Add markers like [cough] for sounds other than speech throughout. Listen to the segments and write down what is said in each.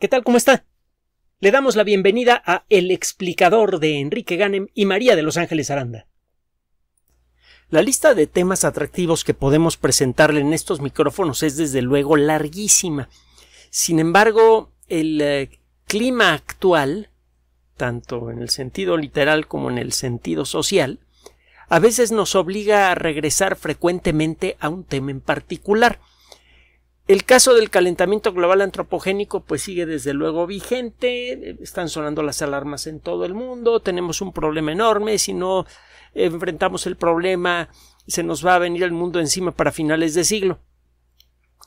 ¿Qué tal? ¿Cómo está? Le damos la bienvenida a El explicador de Enrique Ganem y María de Los Ángeles Aranda. La lista de temas atractivos que podemos presentarle en estos micrófonos es desde luego larguísima. Sin embargo, el eh, clima actual, tanto en el sentido literal como en el sentido social, a veces nos obliga a regresar frecuentemente a un tema en particular. El caso del calentamiento global antropogénico pues sigue desde luego vigente, están sonando las alarmas en todo el mundo, tenemos un problema enorme, si no enfrentamos el problema se nos va a venir el mundo encima para finales de siglo.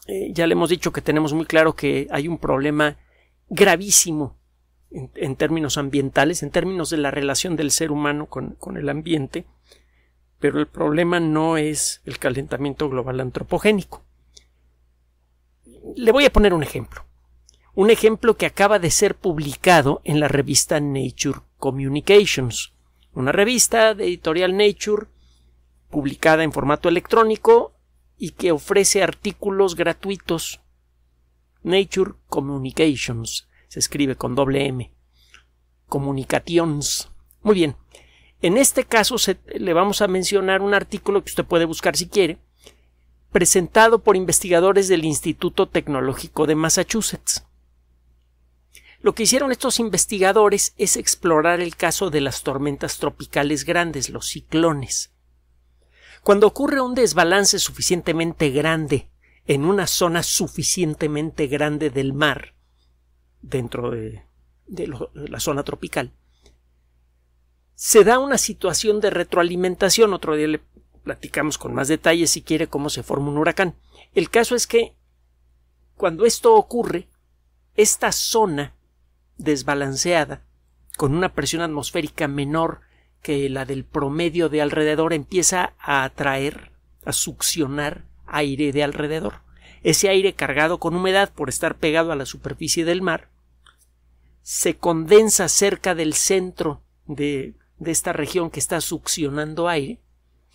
Eh, ya le hemos dicho que tenemos muy claro que hay un problema gravísimo en, términos ambientales, en términos de la relación del ser humano con el ambiente, pero el problema no es el calentamiento global antropogénico le voy a poner un ejemplo. Un ejemplo que acaba de ser publicado en la revista Nature Communications, una revista de editorial Nature publicada en formato electrónico y que ofrece artículos gratuitos. Nature Communications se escribe con doble M. Comunications. Muy bien. En este caso se, le vamos a mencionar un artículo que usted puede buscar si quiere, presentado por investigadores del Instituto Tecnológico de Massachusetts. Lo que hicieron estos investigadores es explorar el caso de las tormentas tropicales grandes, los ciclones. Cuando ocurre un desbalance suficientemente grande en una zona suficientemente grande del mar, dentro de, la zona tropical, se da una situación de retroalimentación. Otro platicamos con más detalle si quiere cómo se forma un huracán. El caso es que cuando esto ocurre, esta zona desbalanceada, con una presión atmosférica menor que la del promedio de alrededor, empieza a atraer, a succionar aire de alrededor. Ese aire cargado con humedad por estar pegado a la superficie del mar, se condensa cerca del centro de, de esta región que está succionando aire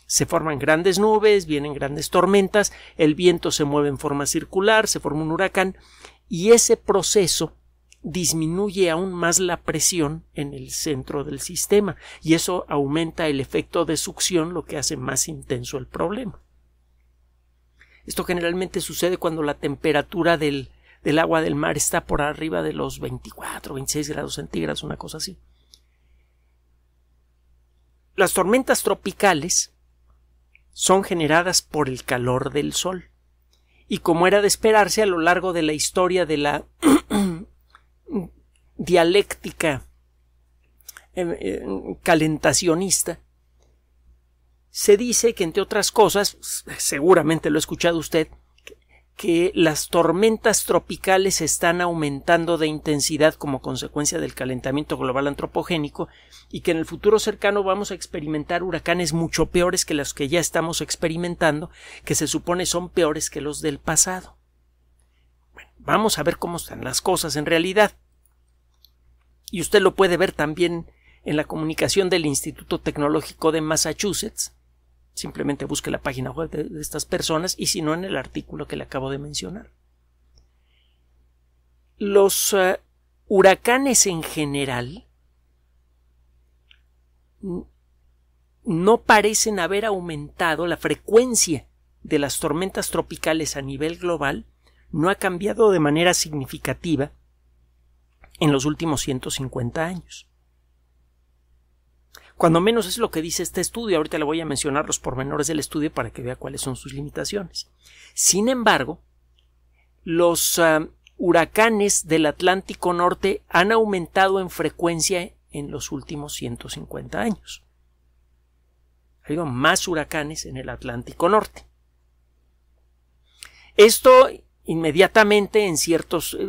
se forman grandes nubes, vienen grandes tormentas, el viento se mueve en forma circular, se forma un huracán, y ese proceso disminuye aún más la presión en el centro del sistema, y eso aumenta el efecto de succión, lo que hace más intenso el problema. Esto generalmente sucede cuando la temperatura del, agua del mar está por arriba de los 24, 26 grados centígrados, una cosa así. Las tormentas tropicales son generadas por el calor del Sol. Y como era de esperarse a lo largo de la historia de la [clears throat] dialéctica em, em, calentacionista, se dice que, entre otras cosas, seguramente lo ha escuchado usted, que las tormentas tropicales están aumentando de intensidad como consecuencia del calentamiento global antropogénico y que en el futuro cercano vamos a experimentar huracanes mucho peores que los que ya estamos experimentando, que se supone son peores que los del pasado. Bueno, vamos a ver cómo están las cosas en realidad. Y usted lo puede ver también en la comunicación del Instituto Tecnológico de Massachusetts, Simplemente busque la página web de, estas personas y si no en el artículo que le acabo de mencionar. Los eh, huracanes en general no parecen haber aumentado la frecuencia de las tormentas tropicales a nivel global no ha cambiado de manera significativa en los últimos 150 años. Cuando menos es lo que dice este estudio. Ahorita le voy a mencionar los pormenores del estudio para que vea cuáles son sus limitaciones. Sin embargo, los ah, huracanes del Atlántico Norte han aumentado en frecuencia en los últimos 150 años. Hay más huracanes en el Atlántico Norte. Esto inmediatamente en ciertos eh,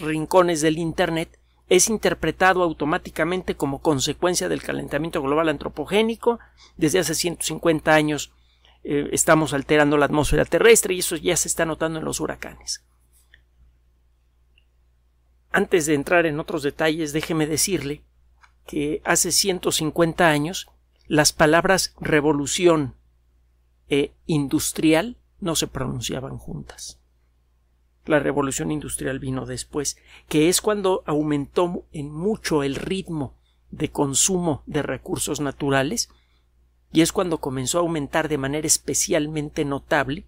rincones del Internet es interpretado automáticamente como consecuencia del calentamiento global antropogénico. Desde hace 150 años eh, estamos alterando la atmósfera terrestre y eso ya se está notando en los huracanes. Antes de entrar en otros detalles, déjeme decirle que hace 150 años las palabras revolución e industrial no se pronunciaban juntas. La revolución industrial vino después, que es cuando aumentó en mucho el ritmo de consumo de recursos naturales, y es cuando comenzó a aumentar de manera especialmente notable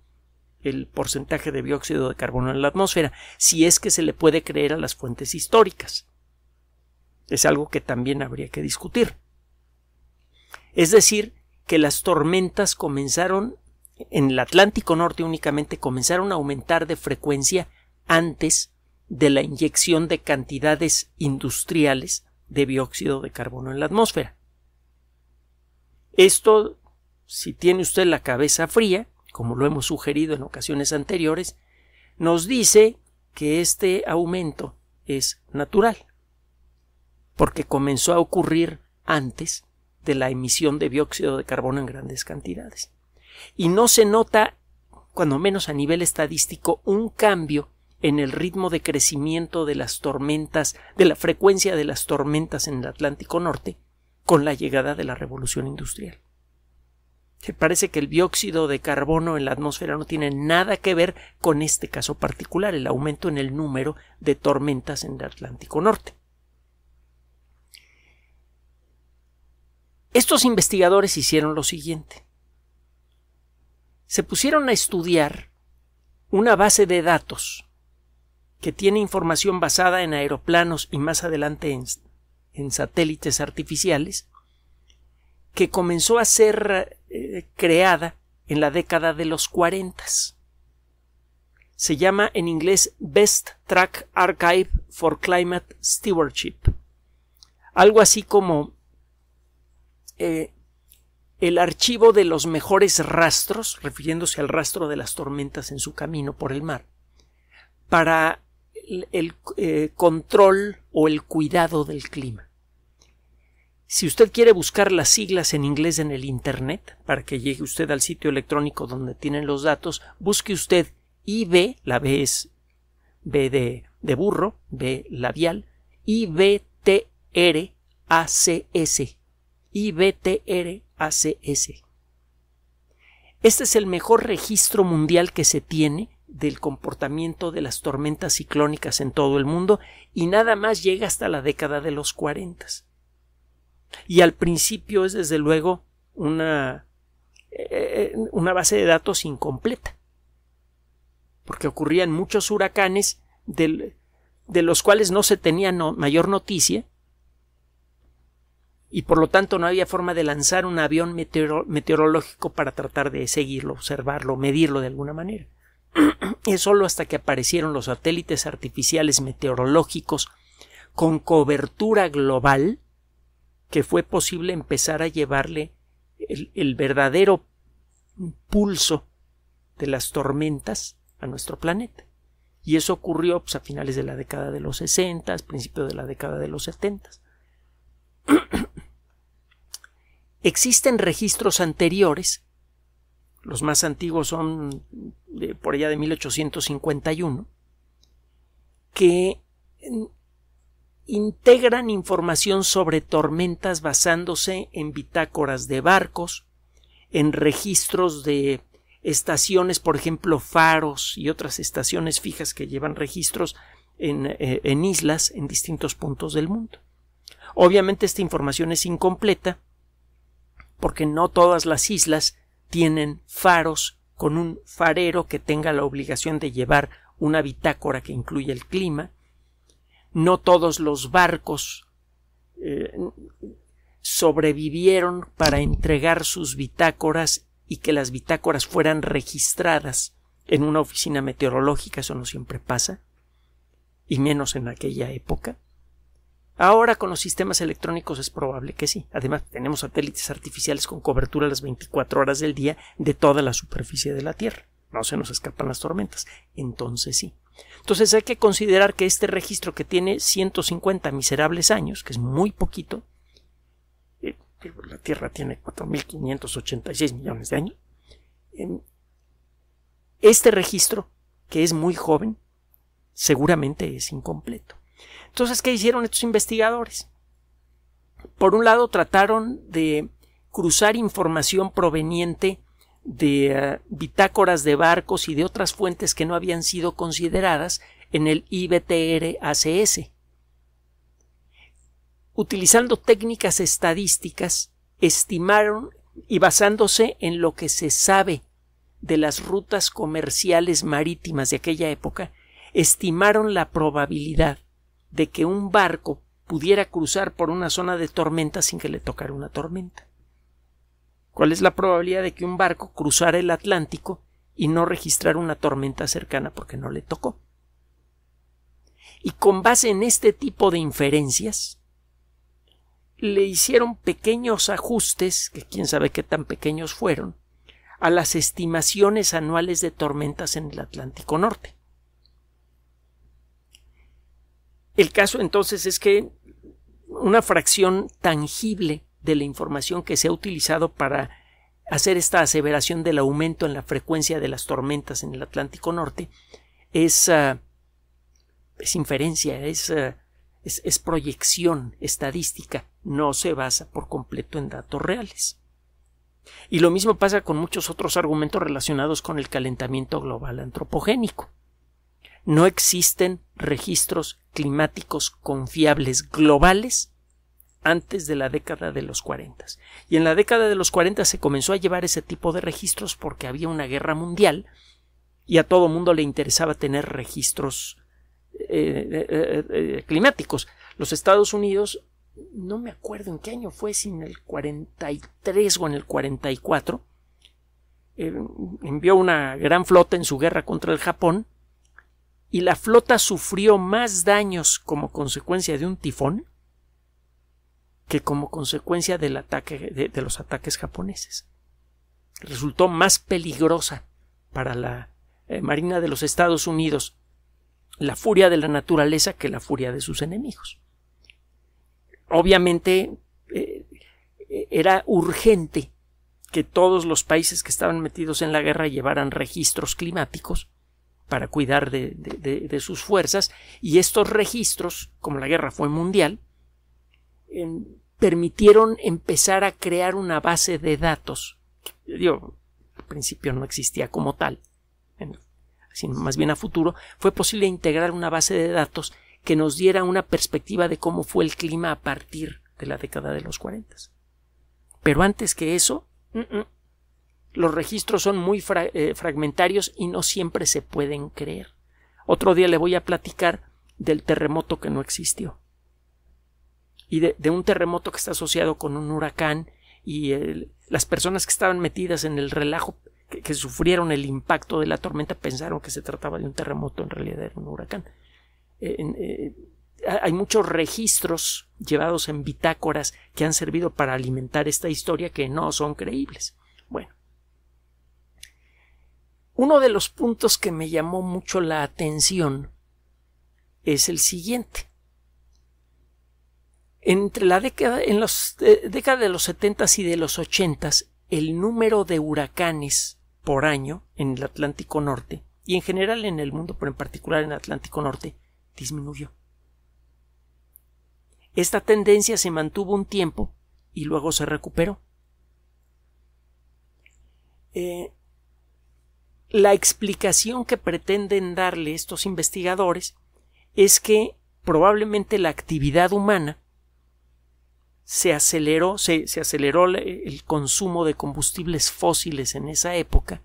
el porcentaje de dióxido de carbono en la atmósfera, si es que se le puede creer a las fuentes históricas. Es algo que también habría que discutir. Es decir, que las tormentas comenzaron en el Atlántico Norte únicamente comenzaron a aumentar de frecuencia antes de la inyección de cantidades industriales de dióxido de carbono en la atmósfera. Esto, si tiene usted la cabeza fría, como lo hemos sugerido en ocasiones anteriores, nos dice que este aumento es natural, porque comenzó a ocurrir antes de la emisión de dióxido de carbono en grandes cantidades y no se nota, cuando menos a nivel estadístico, un cambio en el ritmo de crecimiento de las tormentas, de la frecuencia de las tormentas en el Atlántico Norte, con la llegada de la revolución industrial. Se parece que el dióxido de carbono en la atmósfera no tiene nada que ver con este caso particular, el aumento en el número de tormentas en el Atlántico Norte. Estos investigadores hicieron lo siguiente se pusieron a estudiar una base de datos que tiene información basada en aeroplanos y más adelante en, satélites artificiales, que comenzó a ser eh, creada en la década de los 40. Se llama en inglés Best Track Archive for Climate Stewardship. Algo así como eh, el archivo de los mejores rastros, refiriéndose al rastro de las tormentas en su camino por el mar, para el, eh, control o el cuidado del clima. Si usted quiere buscar las siglas en inglés en el Internet, para que llegue usted al sitio electrónico donde tienen los datos, busque usted IB, la B es B de, de burro, B labial, IBTRACS, IBTR este es el mejor registro mundial que se tiene del comportamiento de las tormentas ciclónicas en todo el mundo y nada más llega hasta la década de los 40. Y al principio es desde luego una, eh, eh, una base de datos incompleta, porque ocurrían muchos huracanes de los cuales no se tenía mayor noticia y por lo tanto no había forma de lanzar un avión meteorológico para tratar de seguirlo, observarlo, medirlo de alguna manera. [clears throat] es solo hasta que aparecieron los satélites artificiales meteorológicos con cobertura global que fue posible empezar a llevarle el, verdadero pulso de las tormentas a nuestro planeta. Y eso ocurrió pues, a finales de la década de los 60, principios de la década de los 70. [clears throat] Existen registros anteriores, los más antiguos son eh, por allá de 1851, que mm, integran información sobre tormentas basándose en bitácoras de barcos, en registros de estaciones, por ejemplo, faros y otras estaciones fijas que llevan registros en, eh, en islas en distintos puntos del mundo. Obviamente esta información es incompleta porque no todas las islas tienen faros con un farero que tenga la obligación de llevar una bitácora que incluya el clima. No todos los barcos eh, sobrevivieron para entregar sus bitácoras y que las bitácoras fueran registradas en una oficina meteorológica, eso no siempre pasa, y menos en aquella época. Ahora con los sistemas electrónicos es probable que sí. Además, tenemos satélites artificiales con cobertura las 24 horas del día de toda la superficie de la Tierra. No se nos escapan las tormentas. Entonces sí. Entonces hay que considerar que este registro que tiene 150 miserables años, que es muy poquito, eh, la Tierra tiene 4.586 millones de años, em, este registro, que es muy joven, seguramente es incompleto. Entonces, ¿qué hicieron estos investigadores? Por un lado, trataron de cruzar información proveniente de eh, bitácoras de barcos y de otras fuentes que no habían sido consideradas en el IBTR-ACS, utilizando técnicas estadísticas, estimaron y basándose en lo que se sabe de las rutas comerciales marítimas de aquella época, estimaron la probabilidad de que un barco pudiera cruzar por una zona de tormenta sin que le tocara una tormenta. ¿Cuál es la probabilidad de que un barco cruzara el Atlántico y no registrar una tormenta cercana porque no le tocó? Y con base en este tipo de inferencias, le hicieron pequeños ajustes, que quién sabe qué tan pequeños fueron, a las estimaciones anuales de tormentas en el Atlántico Norte. El caso entonces es que una fracción tangible de la información que se ha utilizado para hacer esta aseveración del aumento en la frecuencia de las tormentas en el Atlántico Norte es, ah, inferencia, ah, es, es proyección estadística, no se basa por completo en datos reales. Y lo mismo pasa con muchos otros argumentos relacionados con el calentamiento global antropogénico no existen registros climáticos confiables globales antes de la década de los 40. Y en la década de los 40 se comenzó a llevar ese tipo de registros porque había una guerra mundial y a todo mundo le interesaba tener registros eh, eh, eh, climáticos. Los Estados Unidos, no me acuerdo en qué año fue, si en el 43 o en el 44, envió una gran flota en su guerra contra el Japón y la flota sufrió más daños como consecuencia de un tifón que como consecuencia del ataque, de, los ataques japoneses. Resultó más peligrosa para la eh, Marina de los Estados Unidos la furia de la naturaleza que la furia de sus enemigos. Obviamente eh, era urgente que todos los países que estaban metidos en la guerra llevaran registros climáticos para cuidar de, sus fuerzas y estos registros, como la guerra fue mundial, permitieron empezar a crear una base de datos. al principio no existía como tal, sino más bien a futuro, fue posible integrar una base de datos que nos diera una perspectiva de cómo fue el clima a partir de la década de los 40. Pero antes que eso, mm, mm, los registros son muy eh, fragmentarios y no siempre se pueden creer. Otro día le voy a platicar del terremoto que no existió. Y de, un terremoto que está asociado con un huracán y las personas que estaban metidas en el relajo que, sufrieron el impacto de la tormenta pensaron que se trataba de un terremoto, en realidad era un huracán. Eh, eh, hay muchos registros llevados en bitácoras que han servido para alimentar esta historia que no son creíbles. Uno de los puntos que me llamó mucho la atención es el siguiente. Entre la década, en los, eh, década de los 70 y de los 80 el número de huracanes por año en el Atlántico Norte y en general en el mundo, pero en particular en el Atlántico Norte, disminuyó. Esta tendencia se mantuvo un tiempo y luego se recuperó. Eh, la explicación que pretenden darle estos investigadores es que probablemente la actividad humana se aceleró, se, aceleró el consumo de combustibles fósiles en esa época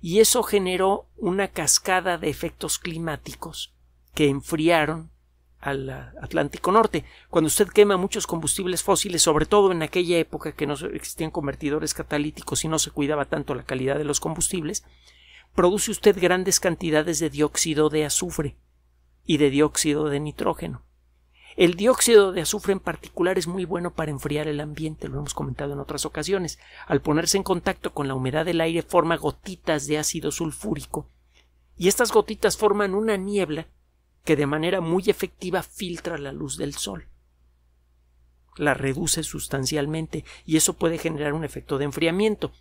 y eso generó una cascada de efectos climáticos que enfriaron al Atlántico Norte. Cuando usted quema muchos combustibles fósiles, sobre todo en aquella época que no existían convertidores catalíticos y no se cuidaba tanto la calidad de los combustibles, produce usted grandes cantidades de dióxido de azufre y de dióxido de nitrógeno. El dióxido de azufre en particular es muy bueno para enfriar el ambiente, lo hemos comentado en otras ocasiones. Al ponerse en contacto con la humedad del aire forma gotitas de ácido sulfúrico y estas gotitas forman una niebla que de manera muy efectiva filtra la luz del sol. La reduce sustancialmente y eso puede generar un efecto de enfriamiento.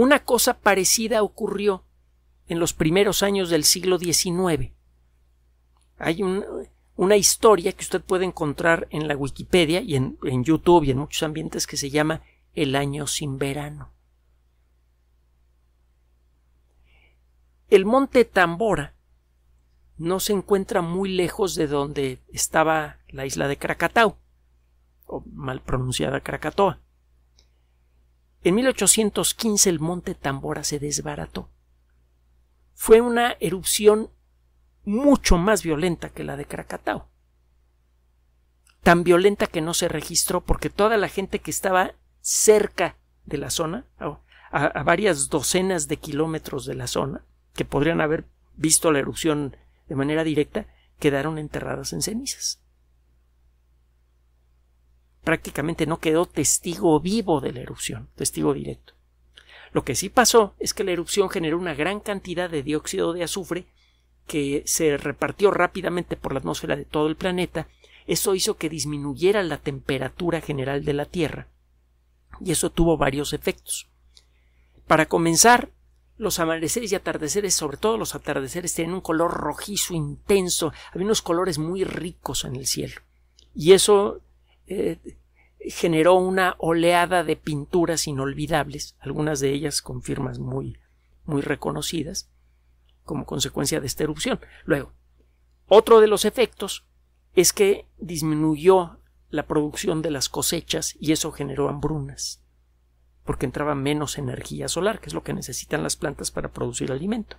Una cosa parecida ocurrió en los primeros años del siglo XIX. Hay una historia que usted puede encontrar en la Wikipedia y en, en, YouTube y en muchos ambientes que se llama El año sin verano. El monte Tambora no se encuentra muy lejos de donde estaba la isla de Krakatau, o mal pronunciada Krakatoa. En 1815 el monte Tambora se desbarató. Fue una erupción mucho más violenta que la de Krakatau. Tan violenta que no se registró porque toda la gente que estaba cerca de la zona, a, a varias docenas de kilómetros de la zona, que podrían haber visto la erupción de manera directa, quedaron enterradas en cenizas prácticamente no quedó testigo vivo de la erupción, testigo directo. Lo que sí pasó es que la erupción generó una gran cantidad de dióxido de azufre que se repartió rápidamente por la atmósfera de todo el planeta. Eso hizo que disminuyera la temperatura general de la Tierra. Y eso tuvo varios efectos. Para comenzar, los amaneceres y atardeceres, sobre todo los atardeceres, tienen un color rojizo intenso, había unos colores muy ricos en el cielo. Y eso eh, generó una oleada de pinturas inolvidables, algunas de ellas con firmas muy, muy reconocidas, como consecuencia de esta erupción. Luego, otro de los efectos es que disminuyó la producción de las cosechas y eso generó hambrunas, porque entraba menos energía solar, que es lo que necesitan las plantas para producir alimento.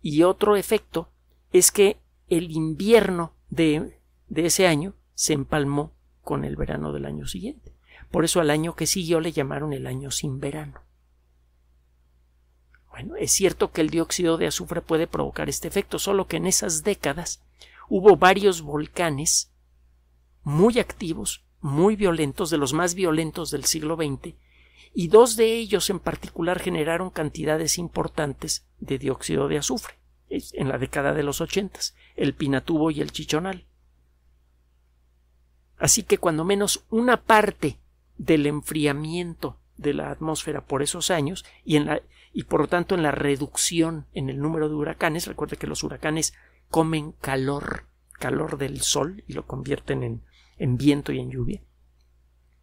Y otro efecto es que el invierno de ese año se empalmó con el verano del año siguiente. Por eso al año que siguió le llamaron el año sin verano. Bueno, es cierto que el dióxido de azufre puede provocar este efecto, solo que en esas décadas hubo varios volcanes muy activos, muy violentos, de los más violentos del siglo XX, y dos de ellos en particular generaron cantidades importantes de dióxido de azufre en la década de los ochentas, el Pinatubo y el Chichonal. Así que cuando menos una parte del enfriamiento de la atmósfera por esos años y, por lo tanto en la reducción en el número de huracanes, recuerde que los huracanes comen calor, calor del sol y lo convierten en, viento y en lluvia.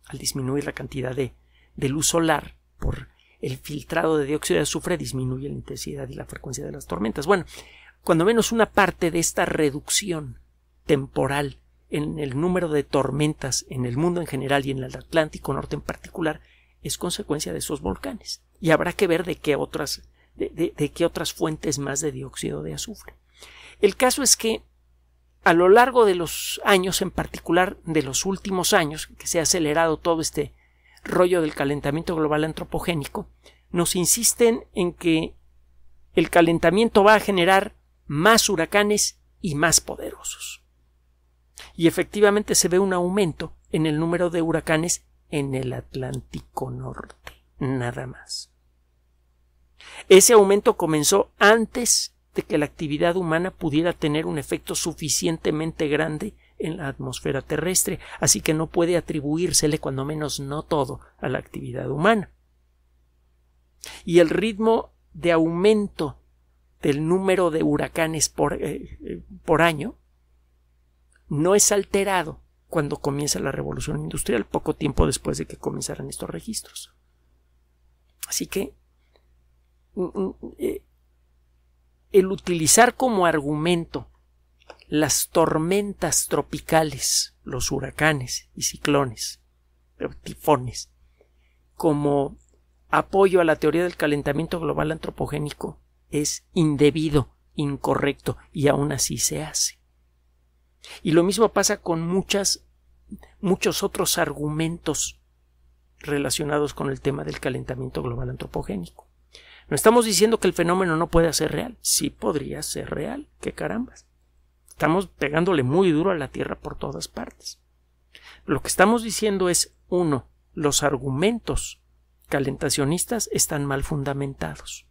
Al disminuir la cantidad de luz solar por el filtrado de dióxido de azufre disminuye la intensidad y la frecuencia de las tormentas. Bueno, cuando menos una parte de esta reducción temporal en el número de tormentas en el mundo en general y en el Atlántico Norte en particular es consecuencia de esos volcanes. Y habrá que ver de qué otras, de, qué otras fuentes más de dióxido de azufre. El caso es que a lo largo de los años, en particular de los últimos años, que se ha acelerado todo este rollo del calentamiento global antropogénico, nos insisten en que el calentamiento va a generar más huracanes y más poderosos y efectivamente se ve un aumento en el número de huracanes en el Atlántico Norte, nada más. Ese aumento comenzó antes de que la actividad humana pudiera tener un efecto suficientemente grande en la atmósfera terrestre, así que no puede atribuírsele, cuando menos no todo, a la actividad humana. Y el ritmo de aumento del número de huracanes por, eh, eh, por año no es alterado cuando comienza la revolución industrial, poco tiempo después de que comenzaran estos registros. Así que mm, mm, eh, el utilizar como argumento las tormentas tropicales, los huracanes y ciclones, tifones, como apoyo a la teoría del calentamiento global antropogénico es indebido, incorrecto y aún así se hace. Y lo mismo pasa con muchos otros argumentos relacionados con el tema del calentamiento global antropogénico. No estamos diciendo que el fenómeno no pueda ser real. Sí podría ser real. ¡Qué carambas! Estamos pegándole muy duro a la Tierra por todas partes. Lo que estamos diciendo es, uno, los argumentos calentacionistas están mal fundamentados.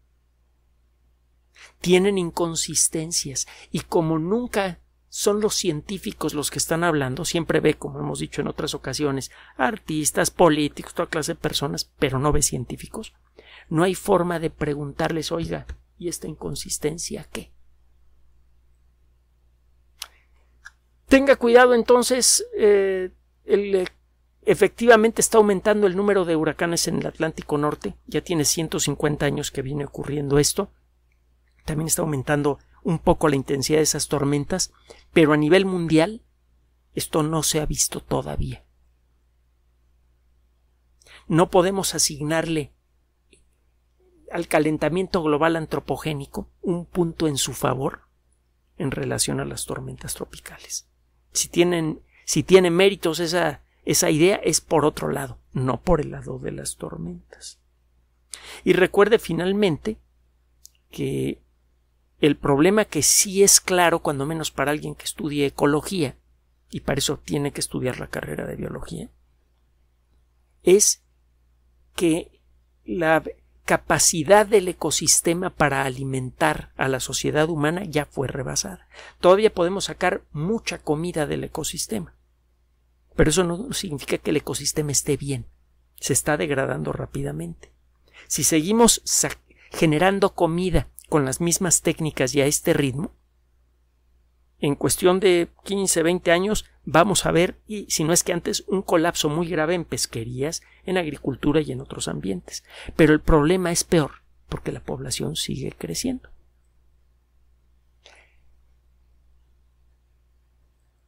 Tienen inconsistencias y como nunca son los científicos los que están hablando, siempre ve, como hemos dicho en otras ocasiones, artistas, políticos, toda clase de personas, pero no ve científicos. No hay forma de preguntarles, oiga, ¿y esta inconsistencia qué? Tenga cuidado entonces, eh, eh, efectivamente está aumentando el número de huracanes en el Atlántico Norte, ya tiene 150 años que viene ocurriendo esto, también está aumentando un poco la intensidad de esas tormentas, pero a nivel mundial esto no se ha visto todavía. No podemos asignarle al calentamiento global antropogénico un punto en su favor en relación a las tormentas tropicales. Si, tienen, si tiene méritos esa, esa idea es por otro lado, no por el lado de las tormentas. Y recuerde finalmente que el problema que sí es claro, cuando menos para alguien que estudie ecología, y para eso tiene que estudiar la carrera de biología, es que la capacidad del ecosistema para alimentar a la sociedad humana ya fue rebasada. Todavía podemos sacar mucha comida del ecosistema, pero eso no significa que el ecosistema esté bien, se está degradando rápidamente. Si seguimos generando comida con las mismas técnicas y a este ritmo, en cuestión de 15, 20 años vamos a ver, y si no es que antes, un colapso muy grave en pesquerías, en agricultura y en otros ambientes. Pero el problema es peor, porque la población sigue creciendo.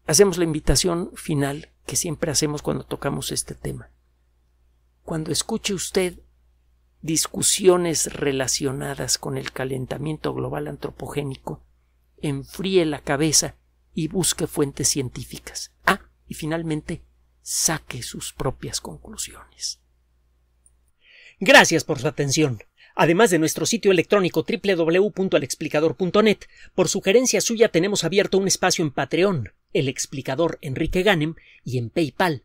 Hacemos la invitación final que siempre hacemos cuando tocamos este tema. Cuando escuche usted discusiones relacionadas con el calentamiento global antropogénico, enfríe la cabeza y busque fuentes científicas. Ah, y finalmente, saque sus propias conclusiones. Gracias por su atención. Además de nuestro sitio electrónico www.alexplicador.net, por sugerencia suya tenemos abierto un espacio en Patreon, el explicador Enrique Ganem, y en PayPal,